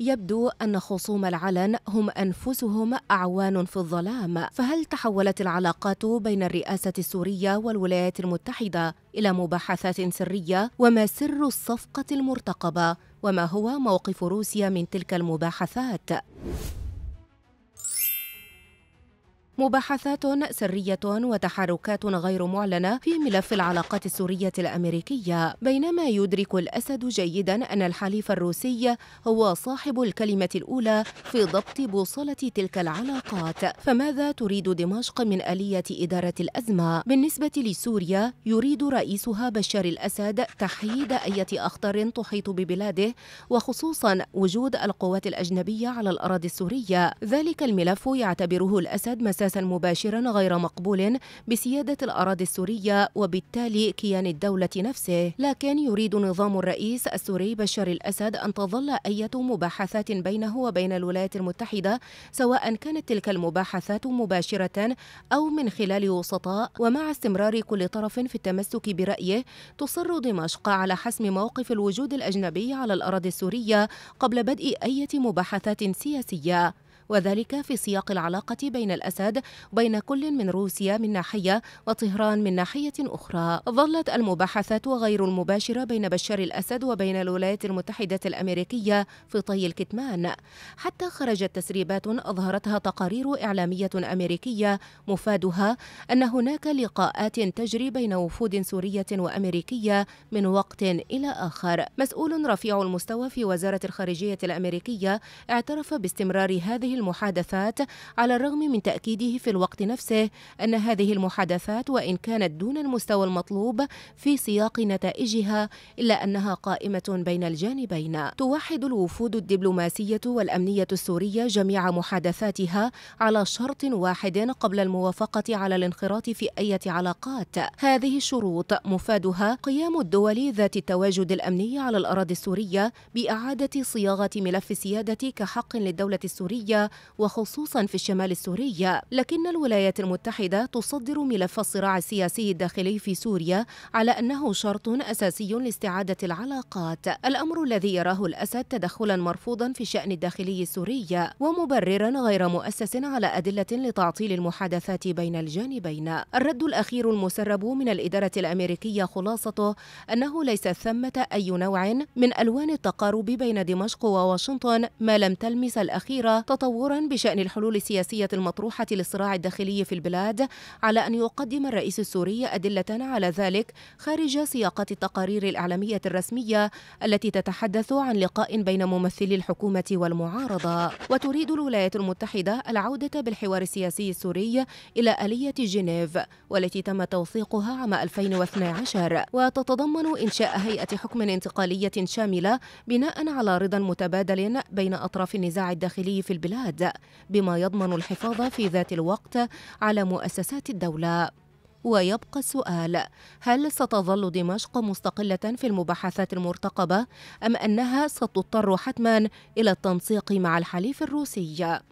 يبدو أن خصوم العلن هم أنفسهم أعوان في الظلام، فهل تحولت العلاقات بين الرئاسة السورية والولايات المتحدة إلى مباحثات سرية؟ وما سر الصفقة المرتقبة؟ وما هو موقف روسيا من تلك المباحثات؟ مباحثات سرية وتحركات غير معلنة في ملف العلاقات السورية الأمريكية بينما يدرك الأسد جيدا أن الحليف الروسي هو صاحب الكلمة الأولى في ضبط بوصلة تلك العلاقات فماذا تريد دمشق من آلية إدارة الأزمة؟ بالنسبة لسوريا يريد رئيسها بشار الأسد تحييد أية أخطر تحيط ببلاده وخصوصا وجود القوات الأجنبية على الأراضي السورية ذلك الملف يعتبره الأسد مساس انتكاسا مباشرا غير مقبول بسيادة الأراضي السورية وبالتالي كيان الدولة نفسه لكن يريد نظام الرئيس السوري بشار الأسد أن تظل أية مباحثات بينه وبين الولايات المتحدة سواء كانت تلك المباحثات مباشرة أو من خلال وسطاء ومع استمرار كل طرف في التمسك برأيه تصر دمشق على حسم موقف الوجود الأجنبي على الأراضي السورية قبل بدء اية مباحثات سياسية وذلك في سياق العلاقة بين الأسد وبين كل من روسيا من ناحية وطهران من ناحية أخرى ظلت المباحثات غير المباشرة بين بشار الأسد وبين الولايات المتحدة الأمريكية في طي الكتمان حتى خرجت تسريبات أظهرتها تقارير إعلامية أمريكية مفادها أن هناك لقاءات تجري بين وفود سورية وأمريكية من وقت إلى آخر مسؤول رفيع المستوى في وزارة الخارجية الأمريكية اعترف باستمرار هذه المحادثات على الرغم من تأكيده في الوقت نفسه أن هذه المحادثات وإن كانت دون المستوى المطلوب في سياق نتائجها إلا أنها قائمة بين الجانبين توحد الوفود الدبلوماسية والأمنية السورية جميع محادثاتها على شرط واحد قبل الموافقة على الانخراط في أي علاقات هذه الشروط مفادها قيام الدول ذات التواجد الأمني على الأراضي السورية بإعادة صياغة ملف السيادة كحق للدولة السورية وخصوصا في الشمال السوري لكن الولايات المتحدة تصدر ملف الصراع السياسي الداخلي في سوريا على أنه شرط أساسي لاستعادة العلاقات الأمر الذي يراه الأسد تدخلا مرفوضا في الشأن الداخلي السوري ومبررا غير مؤسس على أدلة لتعطيل المحادثات بين الجانبين الرد الأخير المسرب من الإدارة الأمريكية خلاصته أنه ليس ثمة أي نوع من ألوان التقارب بين دمشق وواشنطن ما لم تلمس الأخيرة تطور تصورا بشأن الحلول السياسية المطروحة للصراع الداخلي في البلاد على أن يقدم الرئيس السوري أدلة على ذلك خارج سياقات التقارير الإعلامية الرسمية التي تتحدث عن لقاء بين ممثلي الحكومة والمعارضة وتريد الولايات المتحدة العودة بالحوار السياسي السوري إلى آلية جنيف والتي تم توثيقها عام 2012 وتتضمن إنشاء هيئة حكم انتقالية شاملة بناء على رضا متبادل بين أطراف النزاع الداخلي في البلاد الفساد بما يضمن الحفاظ في ذات الوقت على مؤسسات الدوله ويبقى السؤال هل ستظل دمشق مستقله في المباحثات المرتقبه ام انها ستضطر حتما الى التنسيق مع الحليف الروسي